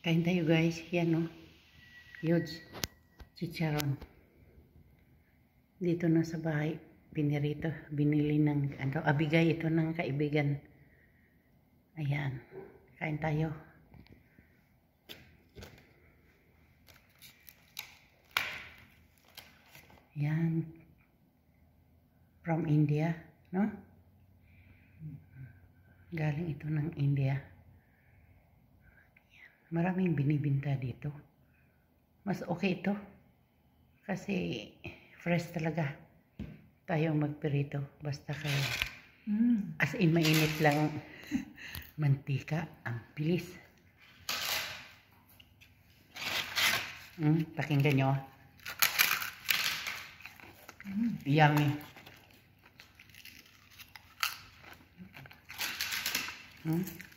Kain tayo guys. Yan o. Oh. Huge. Chicharon. Dito na sa bahay. Binirito. Binili ng ano, abigay ito ng kaibigan. Ayan. Kain tayo. Yan. From India. No? Galing ito ng India maraming binibinta dito. Mas okay ito. Kasi fresh talaga tayong magpirito. Basta kayo. Mm. As in, mainit lang mantika. Ang bilis. Mm, pakinggan nyo. Mm. Yummy. Mm.